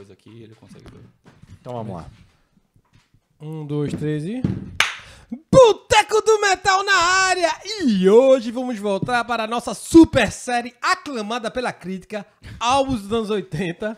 coisa aqui, ele consegue ver. Então vamos lá. Um, dois, três e. Boteco do Metal na área! E hoje vamos voltar para a nossa super série aclamada pela crítica, Álbuns dos anos 80.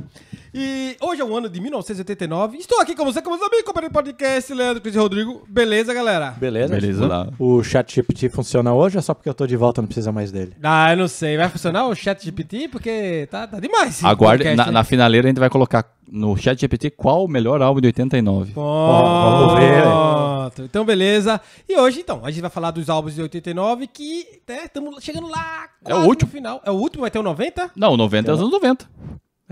E hoje é o ano de 1989. Estou aqui com você, com meus amigos, companheiro podcast, Leandro, Cris e Rodrigo. Beleza, galera? Beleza? Beleza. O chat GPT funciona hoje ou só porque eu tô de volta não precisa mais dele? Ah, eu não sei. Vai funcionar o chat GPT? Porque tá, tá demais. Aguarde, podcast, na, na finaleira a gente vai colocar no chat GPT qual o melhor álbum de 89. vamos ver, Pronto. Né? Então, beleza. E hoje, então, a gente vai falar dos álbuns de 89 que estamos né, chegando lá. É quase o último. final. É o último, vai ter o 90? Não, o 90 é os anos 90.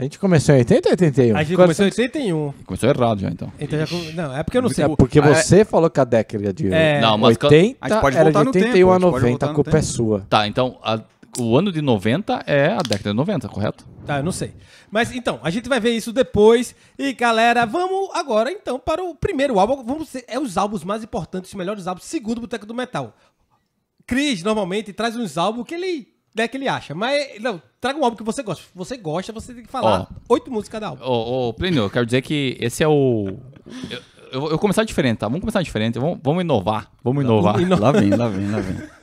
A gente começou em 80 ou 81? A gente Quando começou em 81. Começou errado já, então. então já Não, é porque eu não é sei. É porque Ah, é- você falou que a década de É. Não, mas 80 a gente pode era de voltar tempo, 81 a 90, a culpa é sua. Tá, então a- o ano de 90 é a década de 90, correto? Tá, eu não sei. Mas então, a gente vai ver isso depois. E galera, vamos agora então para o primeiro álbum. Vamos ser- é os álbuns mais importantes, os melhores álbuns, segundo o Boteco do Metal. Cris normalmente traz uns álbuns que ele, é que ele acha, mas não, Traga um álbum que você gosta. Se você gosta, você tem que falar oito músicas da álbum. Ô, ô Plínio, eu quero dizer que esse é o. Eu, vou começar diferente, tá? Vamos começar diferente. Vamos, vamos inovar. Vamos inovar. Vamos inovar. Lá vem, lá vem, lá vem.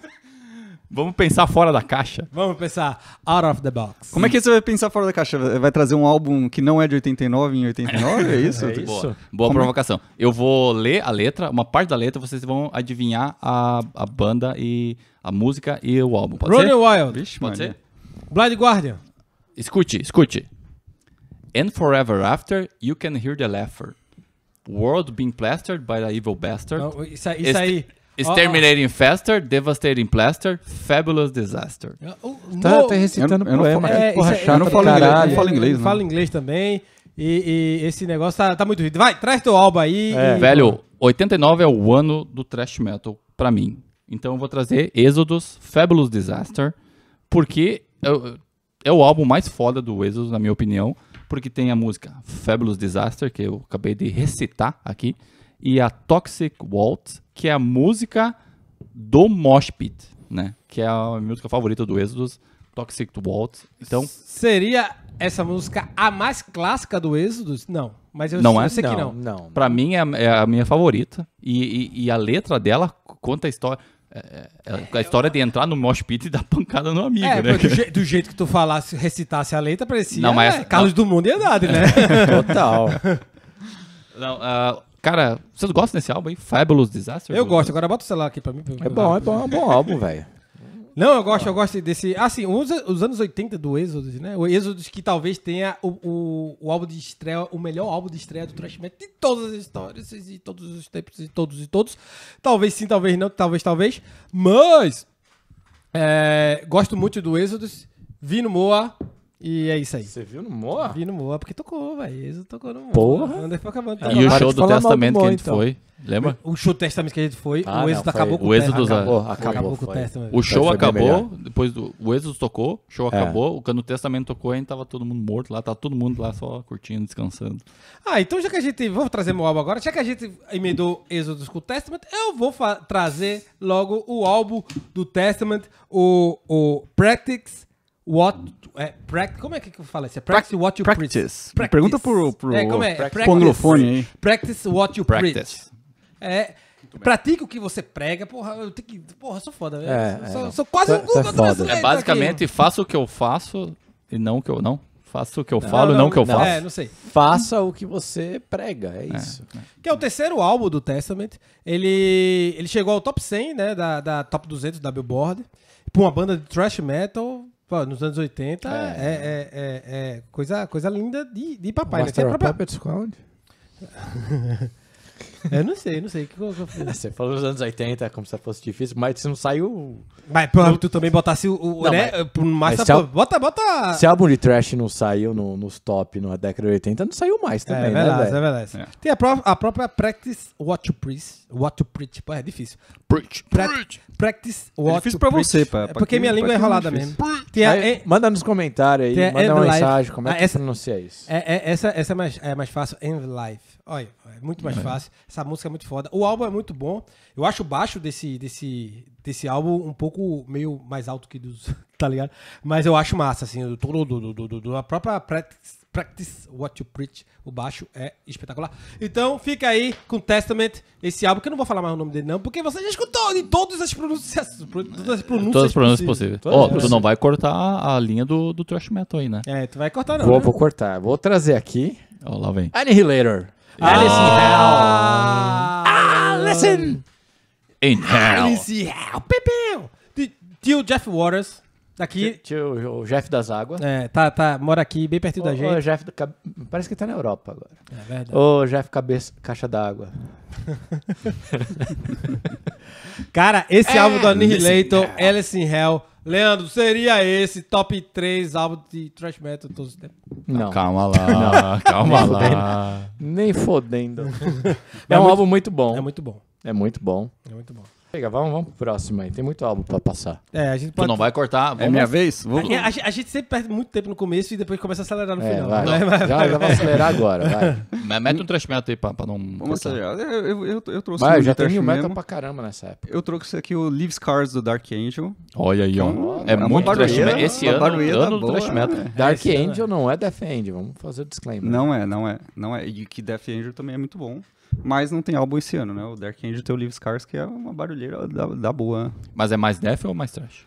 Vamos pensar fora da caixa? Vamos pensar out of the box. Como é que você vai pensar fora da caixa? Vai trazer um álbum que não é de 89 em 89? É isso? é isso? Boa, Boa é? provocação. É? Eu vou ler a letra, uma parte da letra, vocês vão adivinhar a, a banda e a música e o álbum. Pode Rolling Wild. Vixe, pode mania. ser? Blind Guardian. Escute, escute. And forever after, you can hear the laughter. World being plastered by the evil bastard. Não, isso, aí. Isso aí. Exterminating oh, oh. faster, devastating plaster, fabulous disaster. tá, tá recitando eu, eu Não, é, porra, é, não falo inglês, falo inglês, inglês né? também. E, e esse negócio tá, tá muito rico. Vai, traz teu álbum aí. É. E... Velho, 89 é o ano do thrash metal pra mim. Então eu vou trazer Exodus, Fabulous Disaster, porque é, é o álbum mais foda do Exodus, na minha opinião, porque tem a música Fabulous Disaster, que eu acabei de recitar aqui, e a Toxic Waltz, que é a música do Mosh Pit, né? Que é a música favorita do Exodus, Toxic Waltz. Então, seria essa música a mais clássica do Exodus? Não, mas eu, não é? eu sei não, que não. não. Pra mim é a, é a minha favorita, e, e, e a letra dela conta a história é, é, é a história de entrar no mosh pit e dar pancada no amigo, é, né? Do, je do, jeito que tu falasse, recitasse a letra, parecia não, mas essa, Carlos não... Mundo e Andrade, né? Total. não, uh, cara, vocês gostam desse álbum aí? Fabulous Disaster? Eu gosto. Agora bota o celular aqui pra mim. Pra é, bom, é bom, é bom álbum, velho. Não, eu gosto, eu gosto desse. Assim, os, os anos 80 do Exodus, né? O Exodus que talvez tenha o, o, o, álbum de estreia, o melhor álbum de estreia do Trash Metal de todas as histórias, de todos os tempos, de todos e todos. Talvez sim, talvez não, talvez, talvez. Mas. É, gosto muito do Exodus. Vi no Moa, e é isso aí. Você viu no Moa? Vi no Moa, porque tocou, velho. Isso tocou no Moa. Porra! e o show do Testamento que a gente então. foi. Lembra? O show Testament que a gente foi, ah, o Êxodo acabou com o Êxodo. Acabou, acabou, acabou, acabou com o Testament. O show acabou, depois do, o Êxodo tocou, o show é. acabou, O o Testamento tocou, ainda tava todo mundo morto lá, tava tá todo mundo lá só curtindo, descansando. Ah, então já que a gente. Vamos trazer meu álbum agora. Já que a gente emendou Êxodo com o Testament, eu vou trazer logo o álbum do Testament, o, o Practice. What é, practice, como é que eu falo isso? É practice what you practice. practice. Pergunta pro, pro é, como é? Practice, practice what you practice. É, pratique o que você prega, porra, eu tenho que. Porra, sou foda, velho. É, é, sou, quase um Google É, é basicamente, aqui. faça o que eu faço e não o que eu não. faço o que eu não, falo e não o que eu não, faço. É, não sei. Faça o que você prega, é, é isso. É. Que é o terceiro álbum do Testament. Ele, ele chegou ao top 100, né, da, da top 200 da Billboard. Pra uma banda de thrash metal, pô, nos anos 80, é. É, é, é coisa, coisa linda de, de papai. Né? Master né? a própria... Puppets, qual? Eu não sei, não sei. O que eu, que Você falou nos anos 80, como se fosse difícil, mas se não saiu. Mas pô, tu também botasse o. não, né? Mas, mas se al... Bota, bota. Se álbum de trash não saiu no, nos top na década de 80, não saiu mais é, também. É né, verdade, né, é verdade. É. Tem a, pró a, própria Practice What to Preach. What to Preach. Pô, é difícil. Preach. Pra preach. Practice é What é difícil to pra preach. você, pá. É, é porque que, minha língua é enrolada mesmo. A, aí, manda nos comentários aí, manda uma mensagem. Como é que ah, pronuncia isso? é, essa essa é, mais, é mais fácil. End Life. Olha, é muito mais é. fácil. Essa música é muito foda. O álbum é muito bom. Eu acho o baixo desse, desse, desse álbum um pouco meio mais alto que dos. Tá ligado? Mas eu acho massa, assim. Do, do, do, do, do, a própria practice, practice What You Preach, o baixo é espetacular. Então fica aí com Testament, esse álbum, que eu não vou falar mais o nome dele, não, porque você já escutou em todas as pronúncias. Todas as pronúncias, todas as pronúncias possíveis. Ó, oh, tu não vai cortar a linha do, do metal aí, né? É, tu vai cortar, não. Vou, né? vou cortar. Vou trazer aqui. Ó, oh, lá vem. Annihilator. Alice ah. in Hell. Alice in... Hell. Alice in Hell. Pepeu. Tio Jeff Waters. aqui, Tio, tio, o Jeff das Águas. É, tá, tá, mora aqui, bem pertinho o, da gente. O Jeff, parece que tá na Europa agora. É verdade. Ô, Jeff Cabeça, Caixa d'Água. Cara, esse é, álbum do Annihilator, Alice in Hell, Leandro, seria esse top 3 álbum de thrash metal todos os tempos? Não. Calma lá, não. calma Nem lá. Fodendo. Nem fodendo. É, é um muito, álbum muito bom. É muito bom. É muito bom. É muito bom. Chega, vamos, vamos pro próximo aí. Tem muito álbum pra passar. É, a gente pode... Tu não vai cortar? É vamos... É minha vez? Vou... A, a, gente sempre perde muito tempo no começo e depois começa a acelerar no é, final. Vai. já, já vai acelerar agora, vai. Mete um trash aí pra, pra não... Vamos acelerar. Eu, eu, eu, eu trouxe... Vai, um já terminei. new metal pra caramba nessa época. Eu trouxe aqui o Leave Scars do Dark Angel. Olha aí, ó. Então, é, é muito trash tá né? Esse ano, ano boa, do trash metal. É. Dark Angel ano. não é Death Angel, vamos fazer o disclaimer. Não é, não é. Não é. E que Death Angel também é muito bom. Mas não tem álbum esse ano, né? O Dark Angel tem o Live Scars, que é uma barulheira da, da boa. Mas é mais death ou mais trash?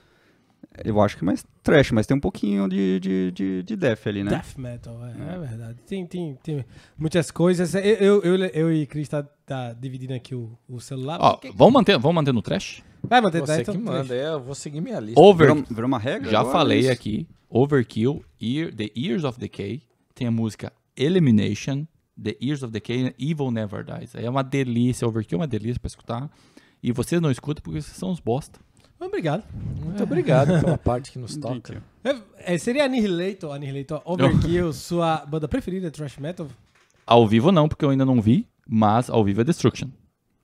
Eu acho que é mais trash, mas tem um pouquinho de, de, de, de death ali, né? Death metal, é, é. é verdade. Tem, tem, tem muitas coisas. Eu, eu, eu, eu e Cris tá, tá dividindo aqui o, o celular. Ó, vamos, manter, vamos manter no trash? Vai manter Você tá, que manda, é, eu vou seguir minha lista. Over... Virou, virou uma regra? Já falei isso. aqui. Overkill, Ear, The Years of Decay. Tem a música Elimination, The Ears of the Decay, Evil Never Dies. É uma delícia, Overkill é uma delícia para escutar. E vocês não escutam porque vocês são os bosta. Obrigado. Muito é. obrigado pela parte que nos toca. É, é, seria Annihilator, Annihilator Overkill, sua banda preferida de thrash metal? Ao vivo não, porque eu ainda não vi, mas ao vivo é Destruction.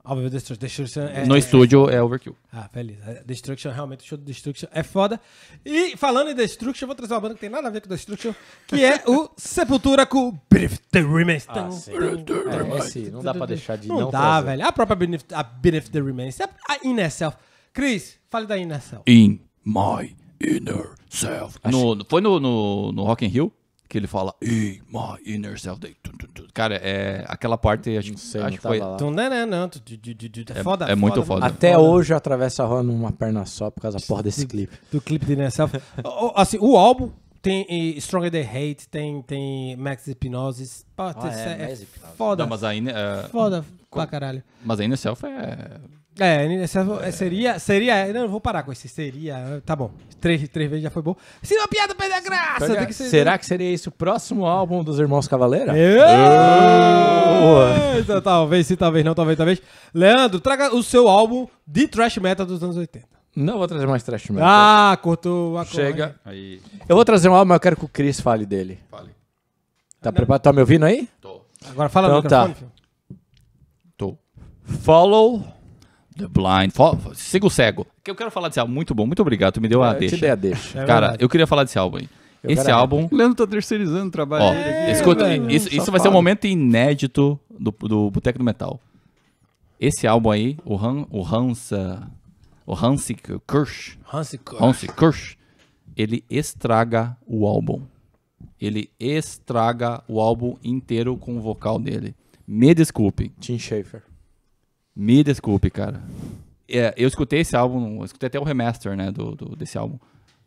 Óbvio, Destruction. Destruction é, no estúdio é, é overkill. Ah, feliz. É, Destruction, realmente, o show do Destruction é foda. E falando em Destruction, eu vou trazer uma banda que tem nada a ver com Destruction, que é o Sepultura com Beneath the Remains. Ah, sim. É, esse, não dá pra deixar de não Não dá, velho. A própria Beneath, a Benefit the Remains. A Inner Self. Chris, fale da Inner Self. In my inner self. No, foi no, no, no Rock in Rio? que ele fala Ei, my inner self day. Cara, é aquela parte acho, sei, acho que foi então, não, não, não. É, foda, é muito foda. Né? foda. Até hoje atravessa a rua numa perna só por causa da porra desse clipe. Do, clipe de inner self. assim, o álbum tem Stronger Than Hate, tem tem Max Hypnosis. Pô, ah, é, é, é, foda. Não, mas ainda é, foda pra caralho. Mas ainda self é é, essa, é, seria. Seria. Não, eu vou parar com esse. Seria. Tá bom. Três, três vezes já foi bom. Se uma piada perde a graça. Pega, que ser, será né? que seria isso o próximo álbum dos Irmãos Cavaleira? Eu... Então, talvez, se talvez não, talvez, talvez. Leandro, traga o seu álbum de thrash metal dos anos 80. Não vou trazer mais thrash metal. Ah, cortou a Chega. Aí. Eu vou trazer um álbum, eu quero que o Chris fale dele. Fale. Tá, preparado? tá me ouvindo aí? Tô. Agora fala então, no tá. microfone, tá. Filho. Tô. Follow The Blind. Siga o cego. Que eu quero falar desse álbum. Muito bom, muito obrigado. Tu me deu a é, eu deixa. Te dei a deixa. É Cara, eu queria falar desse álbum aí. esse álbum. O Leandro tá terceirizando o trabalho dele escuta, velho, isso, isso vai ser um momento inédito do, do Boteco do Metal. Esse álbum aí, o, Han, o Hans. O Hans Kirsch. Hans Kirsch. Hans Kirsch. Ele estraga o álbum. Ele estraga o álbum inteiro com o vocal dele. Me desculpe, Tim Schaefer. Me desculpe, cara. É, eu escutei esse álbum, escutei até o remaster, né, do, do desse álbum.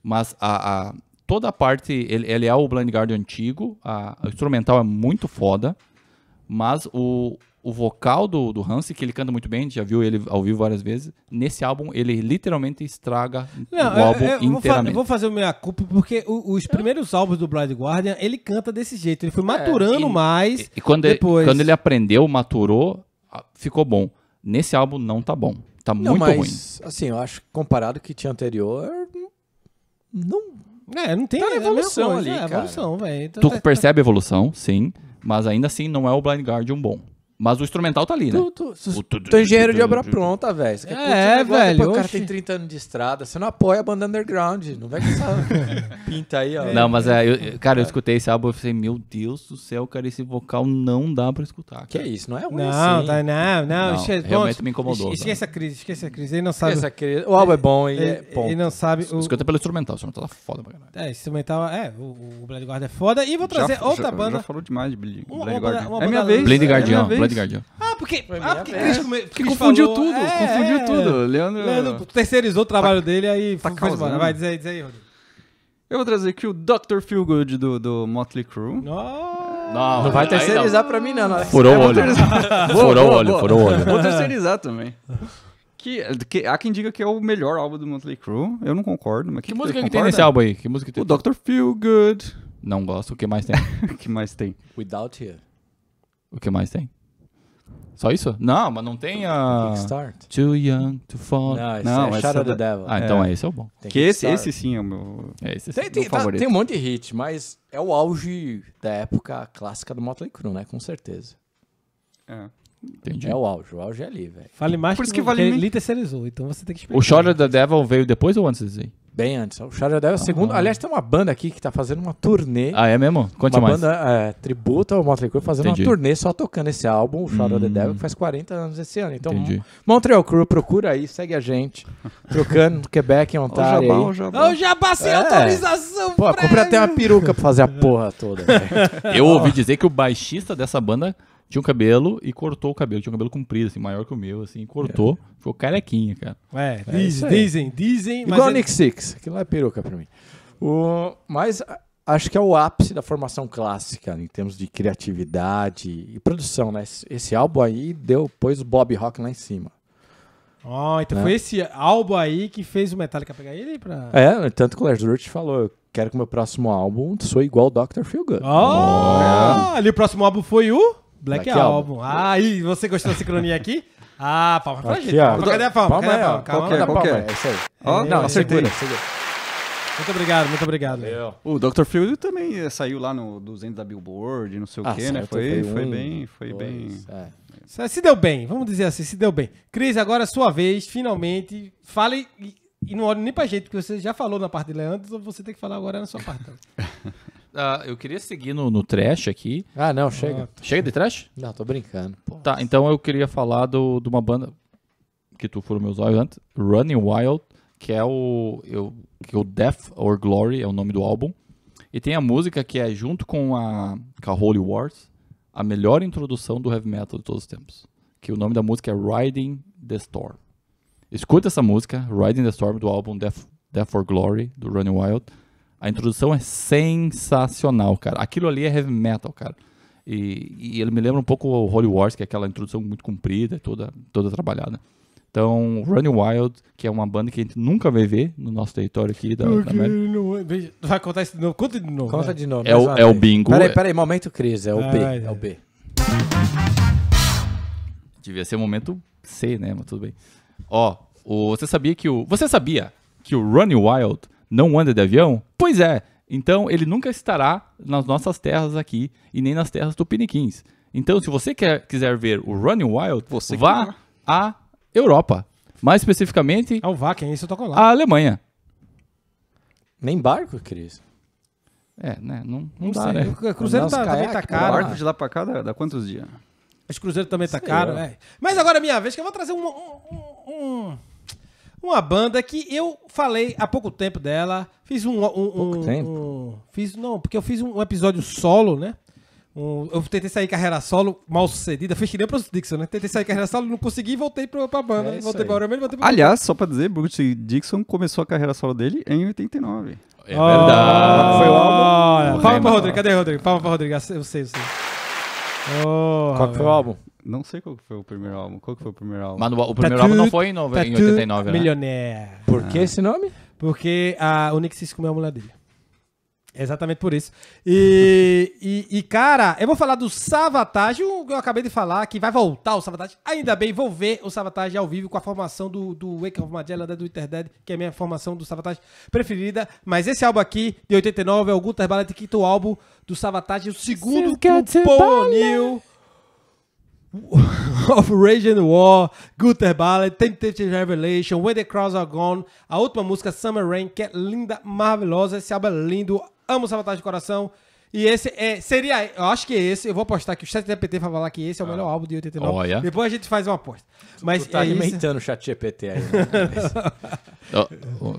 Mas a, a toda a parte, ele, ele, é o Blind Guardian antigo, a, instrumental é muito foda, mas o, o vocal do, do Hansi, que ele canta muito bem, já viu ele ao vivo várias vezes, nesse álbum ele literalmente estraga Não, o álbum eu, eu inteiramente. Vou, fa vou fazer o minha culpa, porque o, os é. primeiros é. álbuns do Blind Guardian, ele canta desse jeito, ele foi é, maturando é, e, mais e, e quando depois. quando ele aprendeu, maturou, ficou bom. Nesse álbum não tá bom. Tá não, muito mas, ruim. Assim, eu acho que comparado que tinha anterior, não. É, não tem tá evolução, ali. É, cara. evolução, velho. Então tu tá- percebe a evolução, sim. Mas ainda assim não é o Blind Guardian bom. Mas o instrumental tá ali, né? Tu, tu, é engenheiro de obra pronta, velho. É, velho. O cara tem 30 anos de estrada. Você não apoia a banda underground. Não vai que pinta aí, ó. Não, mas é, cara, eu é. escutei esse álbum e falei, meu Deus do céu, cara, esse vocal não dá pra escutar. Que é isso, não é ruim não, assim, Tá, não, não, não. Realmente me incomodou. Esquece tá. a crise, esquece a crise. Ele não sabe. O álbum é bom, e é bom. Ele não sabe. Escuta pelo instrumental, o instrumental tá foda pra caralho. É, instrumental, é, o Blade Guard é foda. E vou trazer outra banda. Já falou demais de Blind Guard. É minha vez. Blade é Guardian. Ah, porque. Ah, é porque Cris, confundiu falou... tudo, é, confundiu é, tudo. Leandro... Leandro terceirizou o trabalho tá, dele, aí tá foi embora. Vai, diz aí, diz aí, Rodrigo. Eu vou trazer aqui o Dr. Feelgood do, do Motley Crue. Oh. Não, não vai terceirizar não. pra mim, não. Furou o é, olho. Furou o olho, furou o olho. Vou terceirizar também. Que, que, há quem diga que é o melhor álbum do Motley Crue. Eu não concordo, mas que, que música que, que tem nesse álbum aí? Que música tem? O Dr. Feel Good. Não gosto. O que mais tem? o que mais tem? Without Here. O que mais tem? Só isso? Não, mas não tem a. Kickstart. Too young to fall. Não, não é, é Shadow da... the Devil. Ah, então é. esse é o bom. Tem que esse, esse sim é o meu. É esse tem, é tem, meu tá, favorito. tem um monte de hit, mas é o auge da época clássica do Motley Crue, né? Com certeza. É. Entendi. É o auge, o auge é ali, velho. Fale mais Por que, isso que, que vale ele terceirizou, então você tem que explicar. O Shadow the Devil veio depois ou antes disso aí? Bem antes. O Charger Devil é o segundo. Ah. Aliás, tem uma banda aqui que tá fazendo uma turnê. Ah, é mesmo? Conte uma mais. banda é, tributa ao Motley Crue fazendo Entendi. uma turnê só tocando esse álbum, o Shadow hum. the Devil, que faz 40 anos esse ano. Então, Entendi. Montreal Crew, procura aí, segue a gente. Trocando Quebec e Ontário. Ô, Jabá, ô, Jabá. sem é. autorização. Pô, compra até uma peruca pra fazer a porra toda. Eu ouvi dizer que o baixista dessa banda tinha um cabelo e cortou o cabelo. Tinha um cabelo comprido, assim, maior que o meu, assim, cortou. É. Ficou carequinha, cara. É, é dizem, dizem. Igual mas... o é- Nick Six, que lá é peruca pra mim. O, mas acho que é o ápice da formação clássica, em termos de criatividade e produção, né? Esse, álbum aí deu, pôs o Bob Rock lá em cima. Ó, oh, então né? foi esse álbum aí que fez o Metallica pegar ele pra... É, tanto que o Lars Ulrich falou, eu quero que meu próximo álbum sou igual o Dr. Feelgood. oh, oh, é. ali o próximo álbum foi o... Black, Black Album. Album. Ah, e você gostou da sincronia aqui? Ah, palma pra aqui, gente. cadê a palma? palma cadê a é, palma? Calma, qualquer, palma. É isso aí. Oh, não, é acertei. Segura, Muito obrigado, muito obrigado. O Dr. Phil também eh, saiu lá no 200 da Billboard, não sei o ah, quê, né? Foi, foi, bem, foi bem. É. Se deu bem, vamos dizer assim, se deu bem. Cris, agora é sua vez, finalmente. Fale e não olhe nem pra gente, porque você já falou na parte de Leandro, você tem que falar agora na sua parte. Uh, eu queria seguir no, no trash aqui. Ah, não, chega. Ah, tá. chega de trash? Não, tô brincando. Porra. Tá, então eu queria falar do, de uma banda que tu furou meus olhos antes, Running Wild, que é o, eu, que é o Death or Glory, é o nome do álbum. E tem a música que é, junto com a, com a Holy Wars, a melhor introdução do heavy metal de todos os tempos. Que o nome da música é Riding the Storm. Escuta essa música, Riding the Storm, do álbum Death, Death or Glory, do Running Wild. A introdução é sensacional, cara. Aquilo ali é heavy metal, cara. E, e ele me lembra um pouco o Holy Wars, que é aquela introdução muito comprida, toda, toda trabalhada. Então, Running Wild, que é uma banda que a gente nunca vai ver no nosso território aqui da, da América. É- vai contar isso de novo? Conta de novo. Conta né? de novo. É o, é o bingo. Peraí, peraí, momento crise. É o ah, B. É. é o B. Devia ser momento C, né? Mas tudo bem. Ó, o, você sabia que o. Você sabia que o Running Wild não anda de avião? Pois é, então ele nunca estará nas nossas terras aqui e nem nas terras tupiniquins. Então, se você quer, quiser ver o Running Wild, você vá à Europa. Mais especificamente. Ao é Wacken, é isso eu tô lá. A Alemanha. Nem barco, Cris. É, né? Não, não, não dá, sei. né? O Cruzeiro tá, também tá caro. O barco de lá pra cá dá, dá quantos dias? Acho que o Cruzeiro também tá caro, é. Mas agora, é minha vez, que eu vou trazer um, um, um uma banda que eu falei há pouco tempo dela. Fiz um. um, pouco um, tempo? Um, fiz, não, porque eu fiz um episódio solo, né? Um, eu tentei sair carreira solo, mal sucedida. Fiz que nem o Bruce Dixon, né? Tentei sair carreira solo, não consegui e voltei pra, pra banda. É voltei pra voltei pra Aliás, só pra dizer, Bruce Dixon começou a carreira solo dele em 89. É verdade. Oh, Foi o álbum. Palma pra Rodrigo, cadê o Rodrigo? Palma pra Rodrigo, eu sei, eu sei. Oh, Qual foi o álbum? Não sei qual foi o primeiro álbum. Qual que foi o primeiro álbum? Mas o tá primeiro Tatu, álbum não foi em, nove, tá em 89, né? Milionaire. Por que ah. esse nome? Porque a, o Nick Sis comeu a mulher dele. É exatamente por isso. E, e, e, cara, eu vou falar do Savatage, eu acabei de falar, que vai voltar o Savatage. Ainda bem, vou ver o Savatage ao vivo com a formação do, do Wake of Magellan, né, do Twitter Dead, que é a minha formação do Savatage preferida. Mas esse álbum aqui, de 89, é o Guter Ballet, quinto álbum do Savatage, o segundo com Paul O'Neill. of Rage and War, Guter Ballet, Tentative Revelation, When the Crowds Are Gone, a última música, Summer Rain, que é linda, maravilhosa, esse álbum é lindo, amo Sabotagem de Coração. E esse é, seria. Eu acho que esse. Eu vou apostar que o ChatGPT vai falar que esse é o ah. melhor álbum de 89. Olha. Depois a gente faz uma aposta. Tu, Mas tu tá é alimentando o ChatGPT aí. Né?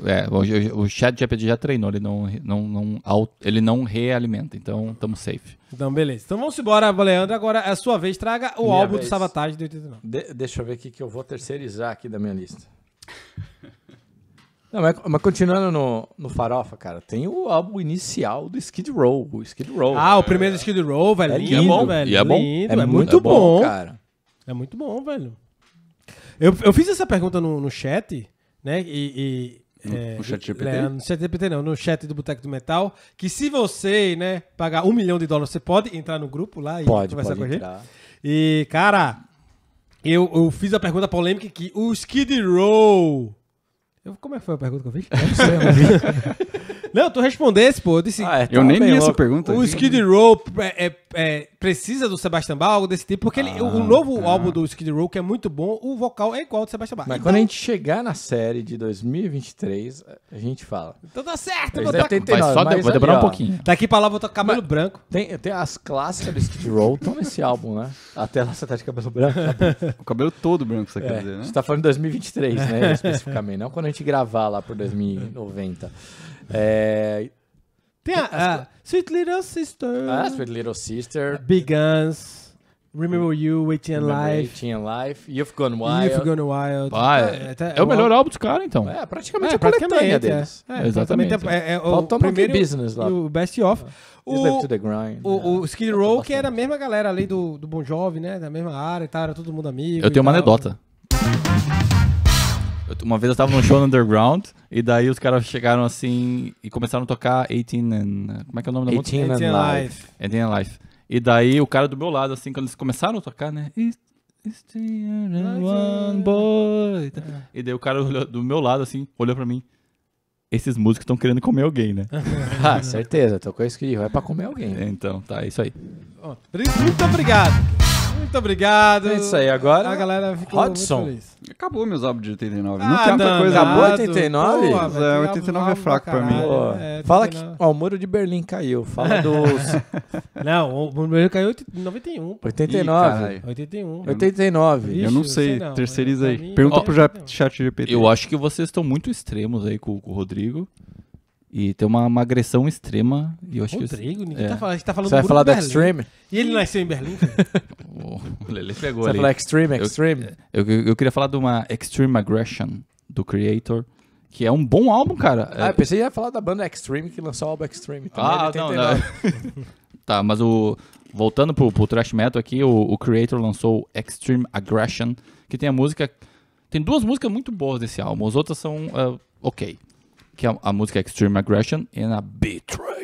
é, o, o ChatGPT já treinou, ele não, não, não, ele não realimenta. Então, estamos safe. Então, beleza. Então vamos embora, Leandro. Agora é a sua vez. Traga o minha álbum vez. do Sabotage de 89. De, deixa eu ver o que eu vou terceirizar aqui da minha lista. Não, mas, mas, continuando no, no Farofa, cara, tem o álbum inicial do Skid Row, o Skid Row. Ah, cara. o primeiro do Skid Row, velho. É lindo, bom, velho. é bom. Lindo, é, é, muito é bom, bom, cara. É muito bom, velho. Eu, eu fiz essa pergunta no, no chat, né? E. e no, é, no chat GPT? É, né, no chat GPT não, no chat do Boteco do Metal. Que se você, né, pagar um milhão de dólares, você pode entrar no grupo lá e pode, conversar pode com entrar. a gente. E, cara, eu, eu fiz a pergunta polêmica que o Skid Row eu, como é que foi a pergunta que eu fiz? Eu não sei, Não, tu respondesse, pô. Eu disse. Ah, é, eu nem li essa pergunta. O Skid Row é, é, é, precisa do Sebastian Bach, algo desse tipo, porque ah, ele, o ah, novo tá. álbum do Skid Row, que é muito bom, o vocal é igual ao do Sebastian Bach. Mas então, quando a gente chegar na série de 2023, a gente fala. Então tá certo, vou é tá... 89, mas só mas vai é demorar um pouquinho. Daqui pra lá vou tocar cabelo mas, branco. Tem, tem as clássicas do Skid Row, estão nesse álbum, né? Até lá você tá de cabelo branco. Tá o cabelo todo branco, você quer dizer, né? A gente tá falando de 2023, né? Especificamente, não quando a gente gravar lá por 2090. É, tem a, a, Sweet Little Sister. Ah, Sweet Little Sister. Big Guns. Remember You, Waiting and Life. Waiting in Life. You've Gone Wild. You've Gone Wild. Ah, é, é, o melhor álbum dos caras, então. É, praticamente é, a praticamente, é. deles. É, Exatamente. É, é, é, o primeiro business lá. o Best Of. O, to the grind, o, né? o Skid Row, que era a mesma galera ali do, do Bon Jovi, né? Da mesma área e tal, era todo mundo amigo. Eu tenho uma anedota. Uma vez eu tava num show no Underground e daí os caras chegaram assim e começaram a tocar 18 and... Como é que é o nome da música? 18 and Life. 18 and Life. E daí o cara do meu lado, assim, quando eles começaram a tocar, né? It's, it's one boy. É. E daí o cara olhou, do meu lado, assim, olhou pra mim. Esses músicos estão querendo comer alguém, né? ah, certeza. Tocou isso que é pra comer alguém. Então, tá, é isso aí. Muito obrigado. Muito obrigado. É isso aí, agora. A galera ficou Rodson. muito feliz. Acabou meus álbuns de 89. Ah, não tem outra coisa. Acabou 89? Pô, é, 89 é fraco pra, mim. Pô, é, fala que ó, o muro de Berlim caiu. Fala dos. não, o muro de Berlim caiu em 91. 89. Ih, 81. 89. Ixi, eu não sei, sei terceiriza aí. Pergunta ó, pro chat GPT. Eu acho que vocês estão muito extremos aí com, com o Rodrigo. E tem uma, uma agressão extrema. E eu acho Rodrigo, que. Ninguém é. tá falando, a gente tá falando Você vai falar do Extreme? E ele nasceu em Berlim? o Lele pegou Você ali. Você vai falar Extreme, Extreme? Eu, eu, eu, queria falar de uma Extreme Aggression do Creator. Que é um bom álbum, cara. Ah, eu pensei que ia falar da banda Extreme, que lançou o álbum Extreme. Também, ah, não, não. tá, mas o... Voltando pro, pro Trash Metal aqui, o, o Creator lançou Extreme Aggression, que tem a música... Tem duas músicas muito boas desse álbum. As outras são uh, ok que é a, a música é Extreme Aggression and a Betrayer.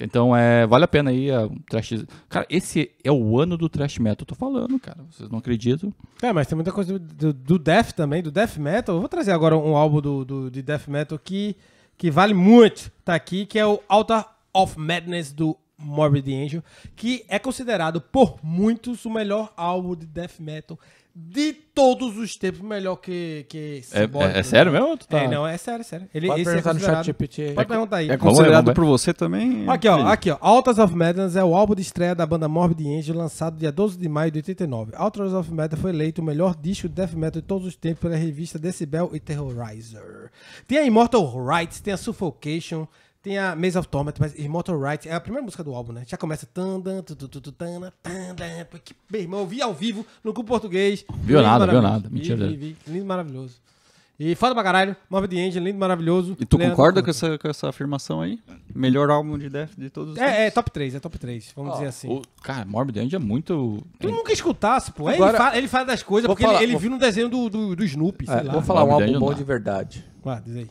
Então, é, vale a pena aí a é, trash. Cara, esse é o ano do trash metal, eu tô falando, cara. Vocês não acreditam. É, mas tem muita coisa do, do, death também, do death metal. Eu vou trazer agora um álbum do, do, de death metal que, que vale muito, tá aqui, que é o Altar of Madness do Morbid Angel, que é considerado por muitos o melhor álbum de death metal de todos os tempos melhor que, que É, é, é sério né? mesmo? Tá... É, não, é sério, é sério. Ele, Pode esse é perguntar é no chat GPT. Pode perguntar aí. É considerado por você também? Aqui, ó. Aqui, ó. Altars of Madness é o álbum de estreia da banda Morbid Angel, lançado dia 12 de maio de 89. Altars of Madness foi eleito o melhor disco de death metal de todos os tempos pela revista Decibel e Terrorizer. Tem a Immortal Rights, tem a Suffocation, tem a Maze of Torment, mas Immortal Right é a primeira música do álbum, né? Já começa. Tandan, é, meu irmão, eu vi ao vivo no clube português. Viu nada, viu nada. Mentira. Vi, vi, vi, lindo maravilhoso. E foda pra caralho, Morbid Angel, lindo, maravilhoso. E tu Leandro concorda com essa, com essa afirmação aí? Melhor álbum de Death de todos os tempos? É, é top 3, é top 3, vamos oh, dizer assim. O, cara, Morbid Angel é muito... Tu nunca escutasse, pô. Agora, ele, fala, ele, fala, das coisas, porque falar, ele, ele vou... viu no desenho do, do, do Snoopy, é, Vou falar Morbid um álbum Angel bom não. de verdade.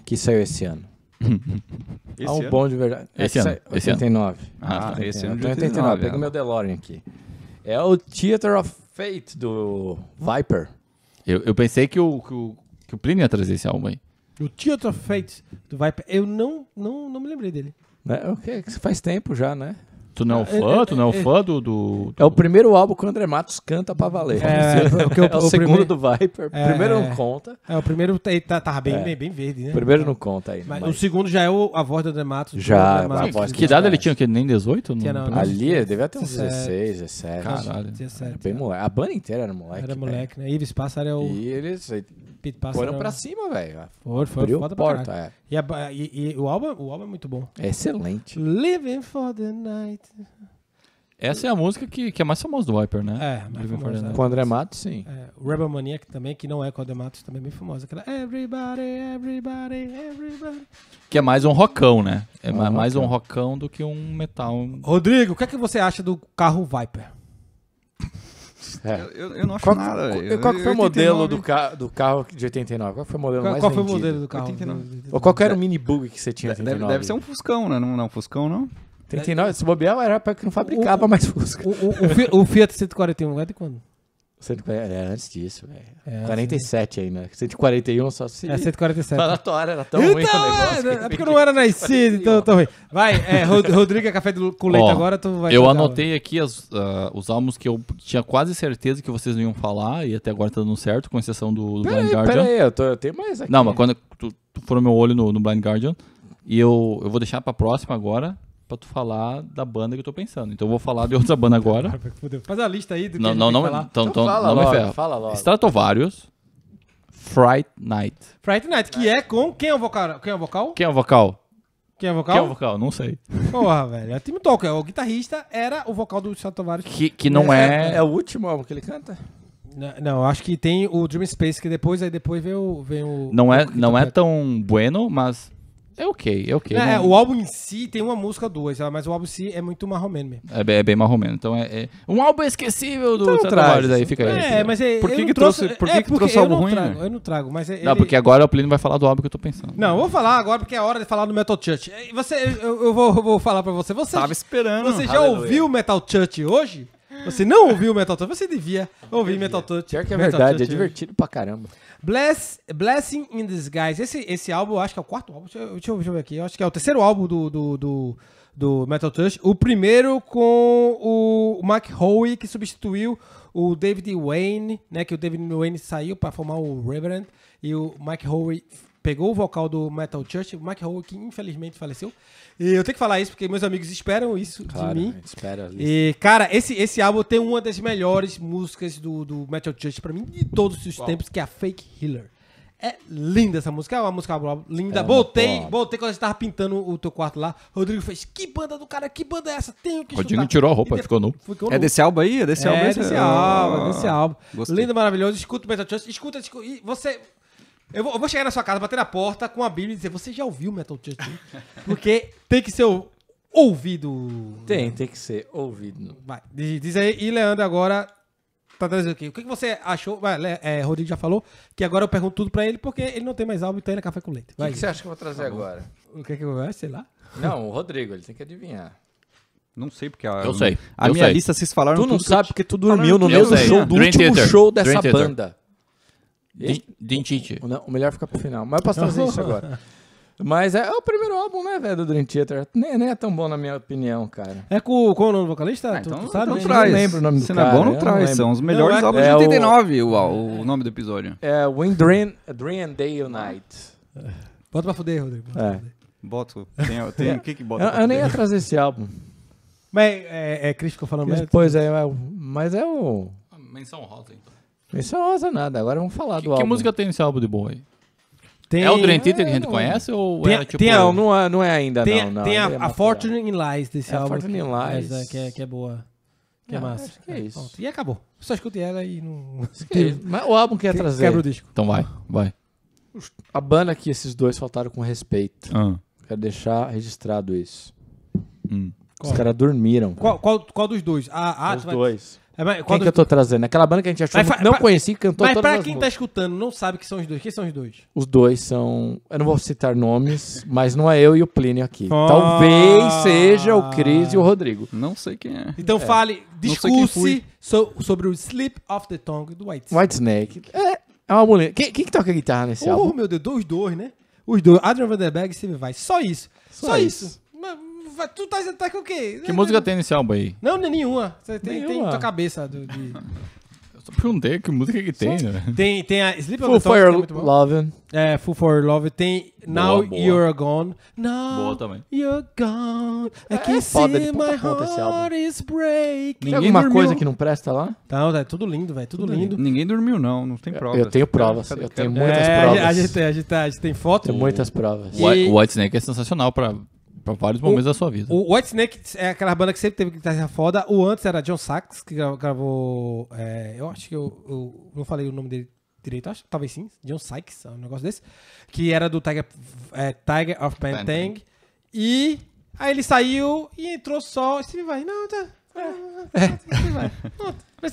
que saiu esse ano. esse ah, um ano? bom de verdade. Esse, é, esse ano. É 89. Esse ah, esse ano de 89. 89. o meu DeLorean aqui. É o Theater of Fate do Viper. Eu, eu pensei que o, que o, que o Pliny ia trazer esse álbum aí. O Theater of Fate do Viper. Eu não, não, não me lembrei dele. É, né? okay, faz tempo já, né? Tu não é um é, fã? É, tu não é um é. fã do, do, do, É o primeiro álbum que o André Matos canta pra valer. É, porque é o, é o, o segundo primeiro, do Viper. É, primeiro não conta. É, o primeiro tá, tá bem, bem, bem, verde, né? primeiro então, não conta aí. Mas, mas, O segundo já é o, a voz do André Matos. Já, André Matos, a voz. Que idade ele tinha? Que nem 18? Tinha, não, não, ali não, devia ter uns 16, 17. Caralho. 17. Bem moleque. A banda inteira era moleque. Era né? moleque, né? Ives Passar é o... Ives... Foram pra cima, velho. Foram, foi Abriu foda porta, pra é. e, a, e, e, o, álbum, o álbum é muito bom. É excelente. Living for the Night. Essa é a música que, que é mais famosa do Viper, né? É, mais famosa. Com o André Matos, sim. É, Rebel Maniac também, que não é com o André Matos, também é bem famosa. Aquela Everybody, Everybody, Everybody. Que é mais um rockão, né? É um ah, mais rockão. um rockão do que um metal. Rodrigo, o que é que você acha do carro Viper? É. Eu, eu, não acho qual, nada. Qual, eu, qual foi o modelo do, ca do carro de 89? Qual foi o modelo qual, mais Qual vendido? foi o modelo do carro? 89. Ou qual era o mini bug que você tinha em 89? Deve, deve ser um Fuscão, né? Não, não um Fuscão, não? 39, se bobear, era para que não fabricava o, mais Fusca. O, o, o, Fiat 141 é de quando? é, antes disso, velho. É, 47 assim. ainda. 141 só se. É, 147. Falatório, era tão então, ruim Então negócio. É, é porque eu não era nascido, então tão ruim. Vai, é, Rodrigo, é café com leite Ó, agora, tu vai. Eu anotei aqui as, uh, os álbuns que eu tinha quase certeza que vocês não iam falar, e até agora tá dando certo, com exceção do, do Blind aí, Guardian. Pera aí, eu, eu tenho mais aqui. Não, mas quando tu, tu for meu olho no, no Blind Guardian, e eu, eu vou deixar pra próxima agora pra tu falar da banda que eu tô pensando. Então eu vou falar de outra banda agora. Faz a lista aí do não, não, não, falar. Então, então, então fala não logo, me ferra. Fala logo. Stratovarius, Fright Night. Fright Night, que é com... Quem é o vocal? Quem é o vocal? Quem é o vocal? Quem é o vocal? Quem é o vocal? Não sei. Porra, velho. É o Tim Tolkien. É o guitarrista era o vocal do Stratovarius. Que, que não é, é... É, é o último álbum que ele canta? Não, não, acho que tem o Dream Space, que depois, aí depois vem o. Vem o não é, não tá é tão bueno, mas é ok, é ok. É, o álbum em si tem uma música duas, ah, mas o álbum em si é muito marromeno mesmo. É, bem, é bem marromeno. Então é, é, Um álbum esquecível do então, trabalho daí fica aí. É, mas é, por é, que, que trouxe, por que, que trouxe algo ruim? Trago, né? Eu não trago, mas é, Não, ele... porque agora o Plínio vai falar do álbum que eu tô pensando. Não, eu vou falar agora porque é hora de falar do Metal Church. Você, eu, eu vou, eu vou falar pra você. Você Tava esperando. Você já Aleluia. ouviu Metal Church hoje? Você não ouviu Metal Touch? Você devia ouvir devia. Metal Touch. Pior que é Metal verdade, Touch é divertido hoje. pra caramba. Bless, Blessing in Disguise. Esse, esse álbum, eu acho que é o quarto álbum. Deixa, eu, deixa eu ver aqui. Eu acho que é o terceiro álbum do, do, do, do Metal Touch. O primeiro com o Mike Howe, que substituiu o David Wayne, né? Que o David Wayne saiu para formar o Reverend. E o Mike Howe pegou o vocal do Metal Church, o Mike Howell, que infelizmente faleceu. E eu tenho que falar isso porque meus amigos esperam isso claro, de mim. Espera. E, cara, esse, esse álbum tem uma das melhores músicas do, do Metal Church pra mim de todos os Uau. tempos, que é a Fake Healer. É linda essa música, é uma música linda. É botei, botei quando a gente tava pintando o teu quarto lá. Rodrigo fez, que banda do cara, que banda é essa? Tenho que Rodrigo tirou a roupa, ficou nu. Ficou é nu. É desse álbum aí? É desse é álbum? É desse álbum, é desse ah, álbum. Gostei. Linda, maravilhosa. Escuta o Metal Church, escuta, escuta. E você eu vou, eu vou, chegar na sua casa, bater na porta com a Bíblia e dizer: Você já ouviu Metal Church? Porque tem que ser ouvido. Tem, tem que ser ouvido. Vai, diz aí. E Leandro agora tá trazendo aqui. O que, você achou? Vai, é, Rodrigo já falou que agora eu pergunto tudo pra ele porque ele não tem mais álbum, e então ele é café com leite. o que, que, você acha que eu vou trazer tá agora? O que, que eu vou Sei lá. Não, o Rodrigo, ele tem que adivinhar. Não sei porque a, eu sei. A eu minha sei. lista vocês falaram. Tu não sabe porque tu dormiu no mesmo show do Dream último Theater. show dessa Dream banda. Theater. Dentite. O, o melhor é fica pro final. Mas eu posso trazer isso agora. Mas é, é, o primeiro álbum, né, velho, do Dream Theater. Nem, nem, é tão bom na minha opinião, cara. É com, é o nome do vocalista? Ah, tu, então sabe? Então não traz. Não lembro o nome Se Se não é bom, não traz. Não São os melhores não, é álbuns é de 89, o, o, o nome do episódio. É When Dream, Dream Day Unite. Bota pra fuder, Rodrigo. Bota é. Boto. Tem, tem, o que que bota? Eu, eu nem ia trazer esse álbum. Mas é, é, é Cris ficou falando mesmo? Pois é, mas é o... Menção rosa, então. É Mencionosa nada, agora vamos falar que, do que álbum. Que música tem nesse álbum de boa aí? Tem... É o Dream Theater que a gente é, conhece ou tem, era é, tipo... Tem, não, não, é, não é ainda, tem, não, não, Tem a, é a Fortune in Lies desse é álbum. A Fortune in Lies. que, é, que é boa. Que ah, é massa. Que é, é isso. E acabou. Só escutei ela e não... Mas o álbum quer trazer. Quebra o disco. Então vai, vai. A banda que esses dois faltaram com respeito. Ah. Quero deixar registrado isso. Hum. Os caras dormiram. Qual, qual, qual, dos dois? Ah, Os dois. Vai... É, mas, quem que eu tô trazendo? Aquela banda que a gente achou, mas, muito, pra, não conhecia cantou mas todas Mas pra quem tá músicas. tá escutando, não sabe que são os dois. Quem são os dois? Os dois são... Eu não vou citar nomes, mas não é eu e o Plínio aqui. Ah. Talvez seja o Cris e o Rodrigo. Não sei quem é. Então é. fale, discurse so, sobre o Sleep of the Tongue do White Snake. White Snake. É, é uma mulher. Quem, quem que toca guitarra nesse oh, álbum? Oh, meu Deus, os dois, né? Os dois. Adrian Vanderberg e Steve Vai. Só isso. Só, Só isso. isso. Tu tá, tá com o quê? Que música tem nesse álbum aí? Não, não é nenhuma. Tem, nenhuma. tem tua cabeça do, de... Eu só perguntei que música que tem, né? Tem, tem a Sleep on the Top, Fire é Love. É, Full For Love. Tem Now boa, boa. You're Gone. Now boa também. You're Gone. I can é see é my heart is breaking. Tem alguma dormiu. coisa que não presta lá? Não, é tudo lindo, velho. Tudo, tudo lindo. Ninguém dormiu, não. Não tem provas. Eu tenho provas. Eu tenho muitas é, provas. A gente, a gente tem foto. Tem muitas provas. O White Snake é sensacional pra pra vários momentos o, da sua vida. O White Snake é aquela banda que sempre teve que estar foda. O antes era John Sachs, que gravou. É, eu acho que eu, eu, não falei o nome dele direito, acho. Talvez sim. John Sykes, um negócio desse. Que era do Tiger, é, Tiger of Pantang. E aí ele saiu e entrou só. Steve Vai. Não, tá. É.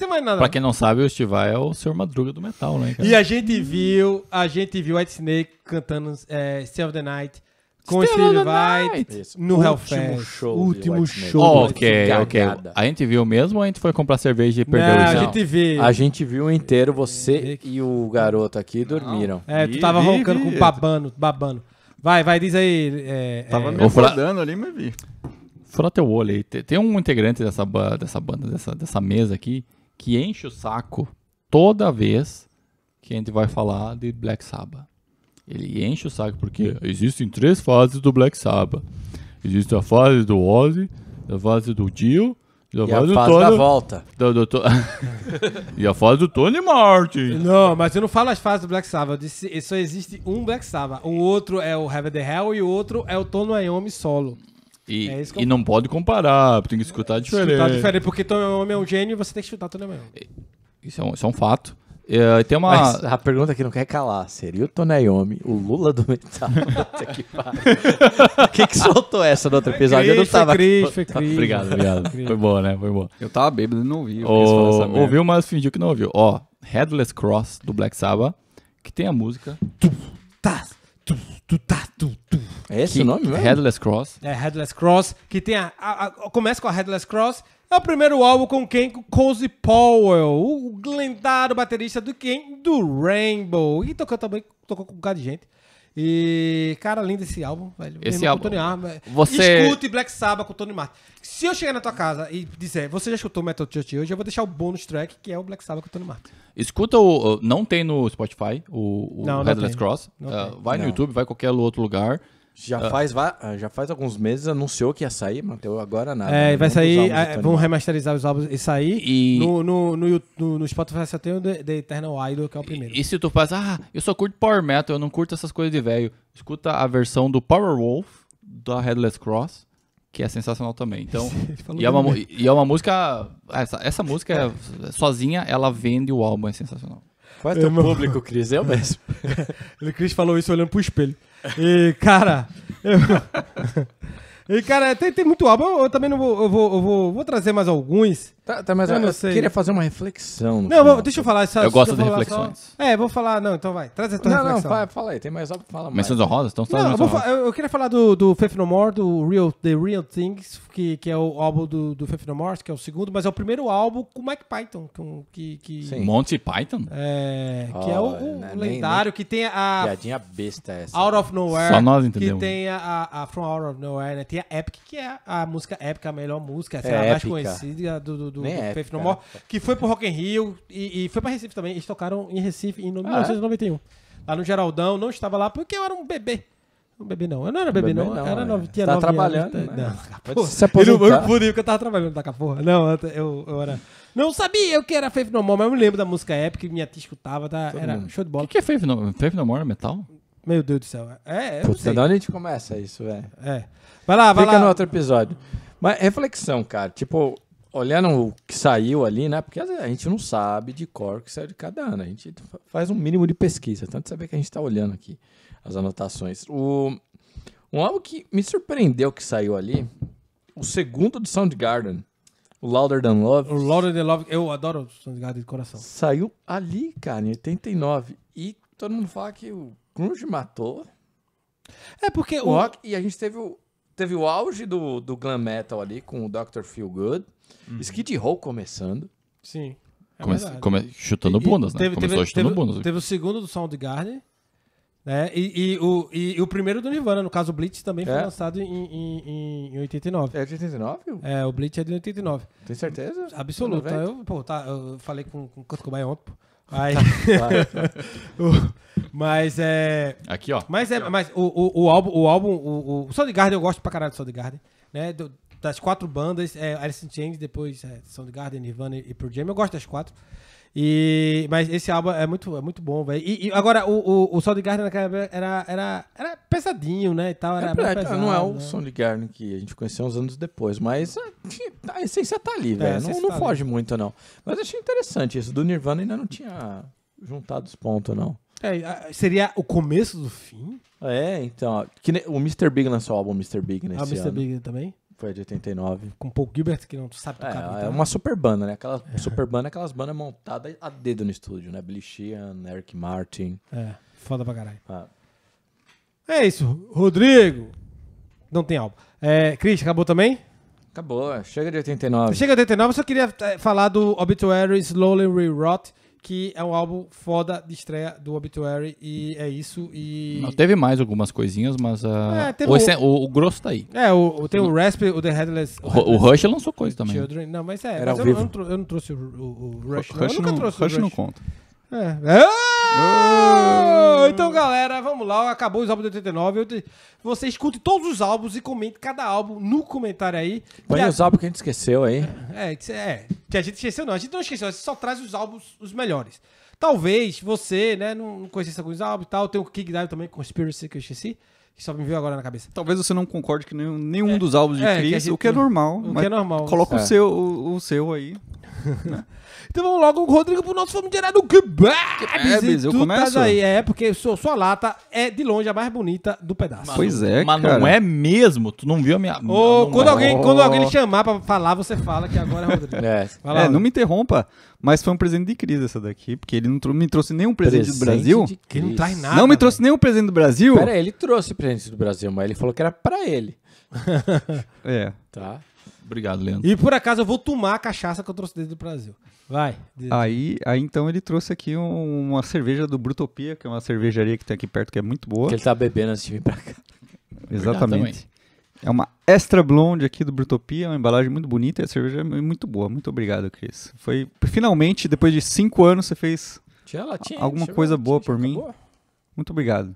Não mais nada. Pra quem não sabe, o Steve Vai é o Senhor Madruga do metal, né? Cara? E a gente viu, a gente viu White Snake cantando é, Save the Night com Stella Invite Night. no Hellfest. Show último show. ok, ok. A gente viu mesmo ou a gente foi comprar cerveja e perdeu não, show. A gente viu. A gente viu inteiro, você e o garoto aqui dormiram. Não. É, tu tava vi, roncando vi, com babano, babando, Vai, vai, diz aí. É, é. tava é... me rodando ali, mas vi. Fala teu olho aí. Tem um integrante dessa, dessa banda, dessa, dessa mesa aqui, que enche o saco toda vez que a gente vai falar de Black Sabbath. Ele enche o saco porque existem três fases do Black Sabbath. Existe a fase do Ozzy, a fase do Dio e a fase, do Tony... da volta. Do, do, e a fase do Tony Martin. Não, mas eu não falo as fases do Black Sabbath. disse, só existe um Black Sabbath. O outro é o Heaven the Hell e o outro é o Tony Iommi solo. E, é e não pode comparar, tem que escutar diferente. Escutar diferente, porque Tony Iommi é um gênio e você tem que escutar Tony Iommi. É, isso é um, isso é um fato. É, tem uma. Mas a pergunta que não quer calar: seria o Tonayomi, o Lula do metal? que que soltou essa no outro episódio? Cris, eu não tava. Foi Cris, foi tá, Cris. Obrigado, obrigado. Foi, foi bom, né? Foi bom. Eu tava bêbado e não ouvi. Oh, ouviu, mas fingiu que não ouviu. Ó, Headless Cross do Black Sabbath, que tem a música. Tu, tá, tu, tu, tá, tu, tu. É esse que, o nome mesmo? Headless Cross. É, Headless Cross, que tem a, a, a começa com a Headless Cross é o primeiro álbum com quem? Com Cozy Powell, o lendário baterista do quem? Do Rainbow. E tocou também, tocou com um bocado de gente. E, cara, lindo esse álbum, velho. Esse álbum. Tony Arma. Você... Escute Black Sabbath com Tony Martin. Se eu chegar na tua casa e dizer, você já escutou Metal Church hoje, eu vou deixar o bônus track, que é o Black Sabbath com Tony Martin. Escuta o... Não tem no Spotify o, o não, Headless não Cross. Não uh, vai no YouTube, vai qualquer outro lugar. Já, ah. faz, ah, já faz alguns meses, anunciou que ia sair, mas agora nada. É, né? vai sair, é, vão remasterizar os álbuns e sair. E... No, no, no, no, no Spotify só tem o The, The Eternal Idol, que é o primeiro. E, e se tu faz, ah, eu só curto Power Metal, eu não curto essas coisas de velho. Escuta a versão do Power Wolf, da Headless Cross, que é sensacional também. Então, e, é uma, e é uma música, essa, essa música é, sozinha, ela vende o álbum, é sensacional. Quase teu meu... público, Cris, eu mesmo. o Cris falou isso olhando pro espelho. E, cara. Eu... E, cara, tem, tem muito álbum. Eu, eu também não vou. Eu vou, eu vou, vou trazer mais alguns. Tá, tá mas eu, eu queria fazer uma reflexão. Não, final. deixa eu falar. Essa, eu gosto de reflexões. Só... É, vou falar. Não, então vai. Traz a tua não, reflexão. Não, não, fala aí. Tem mais algo mais falar. são honrosas? Então, não, eu, fa eu, queria falar do, do Faith No More, do Real, The Real Things, que, que é o álbum do, do Faith No More, que é o segundo, mas é o primeiro álbum com o Mike Python. Com, que, que, Sim. Monty Python? É, que oh, é o, o é nem, lendário, nem, que tem a... Piadinha besta essa. Out of Nowhere. Só nós entendemos. Que tem a, a From Out of Nowhere, né? Tem a Epic, que é a música épica, a melhor música, é a é mais conhecida do do, Faith No More, que foi pro Rock in Rio e, e foi pra Recife também. Eles tocaram em Recife em 1991. Ah, é? Lá no Geraldão, não estava lá porque eu era um bebê. Um bebê não, eu não era bebê, bebê não. não, era é. nove, tinha tá nove trabalhando, anos. Né? Não, Pode se Eu, eu, eu, que eu tava trabalhando, daqui a porra. Não, eu, eu, eu era... Não sabia o que era Faith No More, mas eu me lembro da música épica que minha tia escutava, tá, era mundo. show de bola. O que, que é Faith No More? Faith No More é metal? Meu Deus do céu. É, é. Puta, onde a gente começa isso, velho. É. Vai lá, vai Fica lá. Fica no outro episódio. Mas reflexão, cara. Tipo, olhando o que saiu ali, né? Porque a gente não sabe de cor que saiu de cada ano. A gente faz um mínimo de pesquisa, tanto saber que a gente está olhando aqui as anotações. O, um álbum que me surpreendeu que saiu ali, o segundo do Soundgarden, o Louder Than Love. O Louder Than Love, eu adoro o Soundgarden de coração. Saiu ali, cara, em 89. E todo mundo fala que o grunge matou. É porque o, o rock e a gente teve o teve o auge do, do glam metal ali com o Dr. Feel Good. Uhum. Skid Row começando. Sim. É come come chutando bundas, e, né? Teve, Começou teve, chutando teve, bundas. Teve o segundo do Soundgarden. Né? E, e, o, e, o primeiro do Nirvana, no caso o Blitz, também foi é. lançado em, em, em, 89. É, é, é de 89? É, o Blitz é de 89. Tem certeza? Absoluta. Eu, pô, tá, eu falei com, com o Kurt Cobain ontem, pô. Aí, mas é. Aqui, ó. Mas é. Mas o, o, o álbum. O, álbum o, o Soundgarden eu gosto pra caralho do Soundgarden. Né? das quatro bandas, é, Alice in Chains, depois é, Soundgarden, Nirvana e, e Pearl Jam. Eu gosto das quatro. E, mas esse álbum é muito, é muito bom, velho. E, e, agora, o, o, o Soundgarden naquela época era, era, era pesadinho, né? E tal, era é, pesado, não é o né? Soundgarden que a gente conheceu uns anos depois, mas é, a, a essência tá ali, é, velho. Não, não tá foge ali. muito, não. Mas achei interessante isso. Do Nirvana ainda não tinha juntado os pontos, não. É, seria o começo do fim? É, então. Que O Mr. Big lançou o álbum Mr. Big ah, nesse ano. Ah, o Mr. Ano. Big também? Foi a de 89. Com Paul Gilbert, que não sabe tocar é, guitarra. É uma super banda, né? Aquela é. super banda, aquelas bandas montadas a dedo no estúdio, né? Billy Sheehan, Eric Martin. É, foda pra caralho. Ah. É isso, Rodrigo. Não tem álbum. É, Cris, acabou também? Acabou, é. chega de 89. Chega de 89, só queria é, falar do Obituary Slowly Rewrought, que é um álbum foda de estreia do Obituary e é isso. E... Não, teve mais algumas coisinhas, mas uh, é, o, é, o, o, grosso tá aí. É, o, tem o Rasp, o The Headless. O, o Rush lançou coisa também. Né? Children. Não, mas é. Era mas eu, Eu, não, eu não trouxe o, Rush. Não. eu nunca não, trouxe Rush, Rush. não conta. É. Ah! Então, galera, vamos lá. Acabou os álbuns de 89. Você escute todos os álbuns e comente cada álbum no comentário aí. Põe a... os álbuns que a gente esqueceu aí. É, é, é, que a gente esqueceu não. A gente não esqueceu, a gente só traz os álbuns os melhores. Talvez você, né, não, conhecesse alguns álbuns e tal. Tem o Kick Dive também, Conspiracy, que eu esqueci que Só me veio agora na cabeça. Talvez você não concorde com nenhum, nenhum é, dos álbuns de é, Cris, que gente, o que é normal. O que é normal. Coloca é. o, seu, o, o seu aí. Né? então vamos logo, Rodrigo, pro nosso famigerado Kebabs. É, eu tá começo? aí. É, porque sua, sua lata é de longe a mais bonita do pedaço. Mas, pois é, Mas cara. não é mesmo? Tu não viu a minha... oh, quando, é. alguém, quando oh. alguém chamar pra falar, você fala que agora é Rodrigo. É, lá, é não me interrompa. Mas foi um presente de crise essa daqui, porque ele não me trouxe nenhum presente, presente do Brasil. não traz nada. Não me né? trouxe nenhum presente do Brasil. Pera, aí, ele trouxe presente do Brasil, mas ele falou que era para ele. é. Tá. Obrigado, Leandro. E por acaso eu vou tomar a cachaça que eu trouxe desde o Brasil. Vai. Aí, aí então ele trouxe aqui um, uma cerveja do Brutopia, que é uma cervejaria que tem aqui perto que é muito boa. Que ele tá bebendo antes de vir pra cá. Exatamente. É uma Extra Blonde aqui do Brutopia, é uma embalagem muito bonita e a cerveja é muito boa. Muito obrigado, Cris. Foi finalmente, depois de cinco anos, você fez tinha alguma coisa boa por mim. Muito obrigado.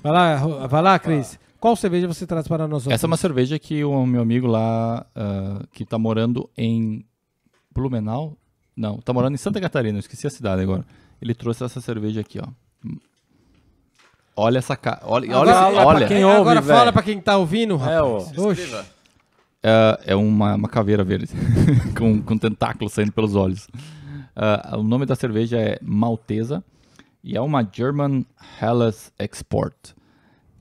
Vai lá, vai lá, Cris. Qual cerveja você traz para nós hoje? Essa é uma cerveja que o meu amigo lá, uh, que está morando em Blumenau, não, está morando em Santa Catarina, eu esqueci a cidade agora. Ele trouxe essa cerveja aqui, ó. Olha essa cara. Olha, olha, agora, olha. Pra quem ouve, agora véio. fala pra quem tá ouvindo, é, rapaz. É, É, é uma, uma, caveira verde com, com tentáculos saindo pelos olhos. Uh, o nome da cerveja é Maltesa e é uma German Hellas Export.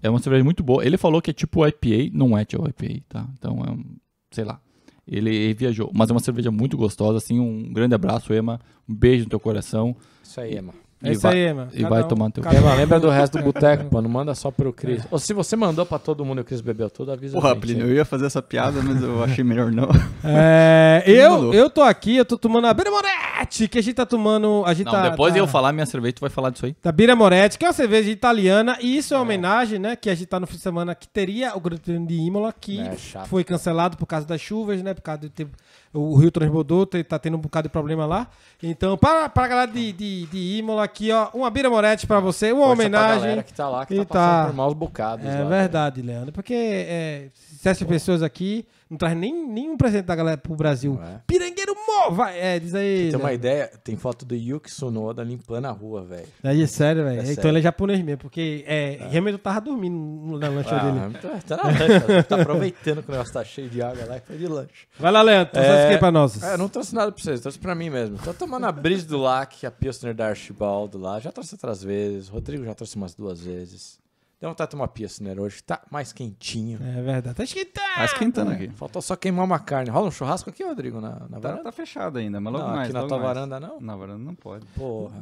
É uma cerveja muito boa. Ele falou que é tipo IPA, não é tipo IPA, tá? Então é um, sei lá. Ele viajou, mas é uma cerveja muito gostosa, assim, um grande abraço, Ema. Um beijo no teu coração. Isso aí, Ema. É e isso aí, mano. E vai um, tomar teu cu. Lembra do resto do boteco, pô. Não manda só pro Cris. Ou é. se você mandou pra todo mundo e o Cris bebeu tudo, avisa Porra, gente, Plínio, eu ia fazer essa piada, mas eu achei melhor não. É, eu, eu tô aqui, eu tô tomando a Bira Moretti, que a gente tá tomando... A gente não, tá, depois tá, eu falar minha cerveja, tu vai falar disso aí. Da Bira Moretti, que é uma cerveja italiana, e isso é uma homenagem, né, que a gente tá no fim de semana que teria o Grande Prêmio de Imola, que é, foi cancelado por causa das chuvas, né, por causa do tempo o Rio transbordou, tá tendo um bocado de problema lá. Então, para, para a galera de, de, de Imola aqui, ó, uma Bira Moretti para você, uma Força homenagem. Pra galera que tá lá, que tá, tá. passando tá... por maus bocados. É lá, né? verdade, né? Leandro, porque é, se essas pessoas aqui não traz nem, nenhum presente da galera pro Brasil. É. Pirangueiro mova! É, diz aí. Você tem uma ideia, tem foto do Yuki Sonoda limpando a rua, velho. É sério, velho. É então ele é japonês mesmo, porque é, é. realmente eu tava dormindo na lancha ah, dele. Tá, tá na lancha, né? tá aproveitando que o negócio tá cheio de água lá e foi de lanche. Vai lá, Leandro, trouxe é... aqui pra nós. É, eu não trouxe nada pra vocês, trouxe pra mim mesmo. Tô tomando a brisa do LAC, a Pilsner da Archibaldo lá. Já trouxe outras vezes, Rodrigo já trouxe umas duas vezes. Deu vontade de tá, tomar pia, né? Hoje tá mais quentinho. É verdade. Tá esquentando. Tá esquentando aqui. Faltou só queimar uma carne. Rola um churrasco aqui, Rodrigo, na, na tá, varanda? Tá, tá fechado ainda, mas logo não, mais. Aqui na tua mais. varanda, não? Na varanda não pode. Porra.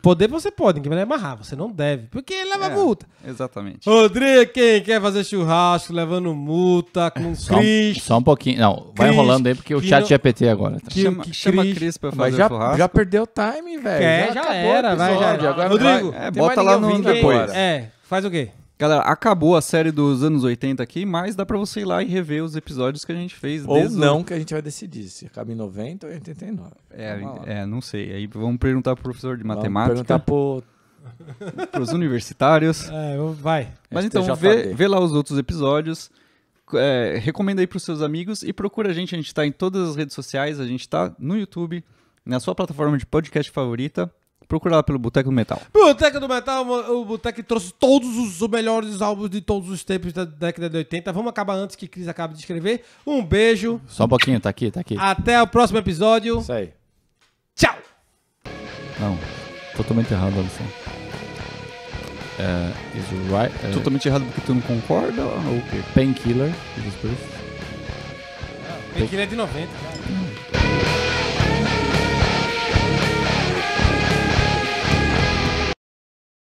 Poder você pode, ninguém vai amarrar. Você não deve, porque leva é, multa. Exatamente. Rodrigo, quem quer fazer churrasco levando multa com o só, Cris? Só um pouquinho. Não, vai Chris, rolando aí, porque o chat não, PT agora. Tá. Que, chama, que Chris, chama Cris pra fazer já, churrasco. Já perdeu o time, velho. É, já, já era. Vai, já, agora Rodrigo, vai, é, bota lá no depois. É. Faz o quê? Galera, acabou a série dos anos 80 aqui, mas dá pra você ir lá e rever os episódios que a gente fez. Ou não, o... que a gente vai decidir se acaba em 90 ou 89. É, é, não sei. Aí vamos perguntar pro professor de matemática. Vamos perguntar pro... pros universitários. É, vai. Mas então, vê, vê, lá os outros episódios. É, recomenda aí pros seus amigos e procura a gente. A gente tá em todas as redes sociais, a gente tá no YouTube, na sua plataforma de podcast favorita. Procura lá pelo Boteco do Metal. Boteco do Metal, o Boteco trouxe todos os melhores álbuns de todos os tempos da década de 80. Vamos acabar antes que Cris acabe de escrever. Um beijo. Só um pouquinho, tá aqui, tá aqui. Até o próximo episódio. Isso aí. Tchau. Não, totalmente errado, Alisson. É, is right, é. totalmente errado porque tu não concorda? Ou quê? Painkiller, depois. Painkiller é de 90, cara. Hum.